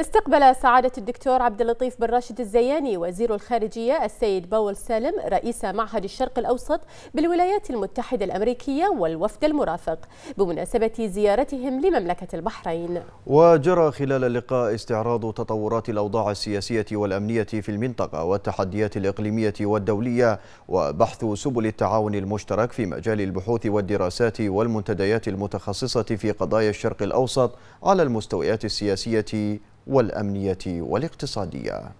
استقبل سعادة الدكتور عبد اللطيف بن راشد الزياني وزير الخارجية السيد باول سالم رئيس معهد الشرق الأوسط بالولايات المتحدة الأمريكية والوفد المرافق بمناسبة زيارتهم لمملكة البحرين وجرى خلال اللقاء استعراض تطورات الأوضاع السياسية والأمنية في المنطقة والتحديات الإقليمية والدولية وبحث سبل التعاون المشترك في مجال البحوث والدراسات والمنتديات المتخصصة في قضايا الشرق الأوسط على المستويات السياسية والأمنية والاقتصادية